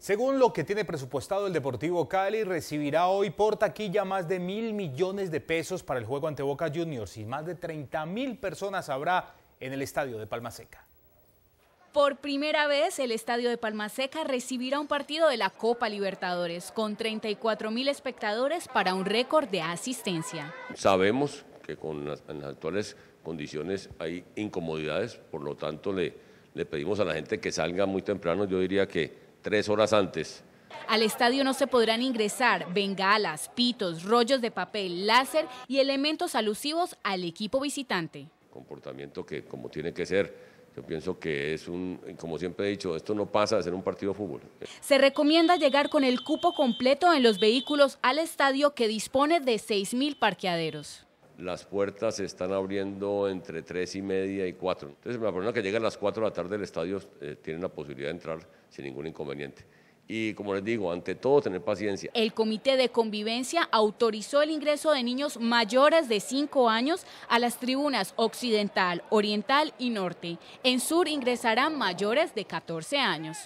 Según lo que tiene presupuestado el Deportivo Cali, recibirá hoy por taquilla más de mil millones de pesos para el juego ante Boca Juniors y más de 30 mil personas habrá en el estadio de Palma Seca. Por primera vez, el estadio de Palmaseca recibirá un partido de la Copa Libertadores con 34 mil espectadores para un récord de asistencia. Sabemos que con las, las actuales condiciones hay incomodidades, por lo tanto le pedimos a la gente que salga muy temprano, yo diría que tres horas antes. Al estadio no se podrán ingresar bengalas, pitos, rollos de papel, láser y elementos alusivos al equipo visitante. Comportamiento que, como tiene que ser, yo pienso que es un, como siempre he dicho, esto no pasa de ser un partido de fútbol. Se recomienda llegar con el cupo completo en los vehículos al estadio que dispone de 6.000 parqueaderos las puertas se están abriendo entre tres y media y 4. Entonces, la persona que llega a las 4 de la tarde del estadio eh, tiene la posibilidad de entrar sin ningún inconveniente. Y como les digo, ante todo tener paciencia. El Comité de Convivencia autorizó el ingreso de niños mayores de 5 años a las tribunas occidental, oriental y norte. En sur ingresarán mayores de 14 años.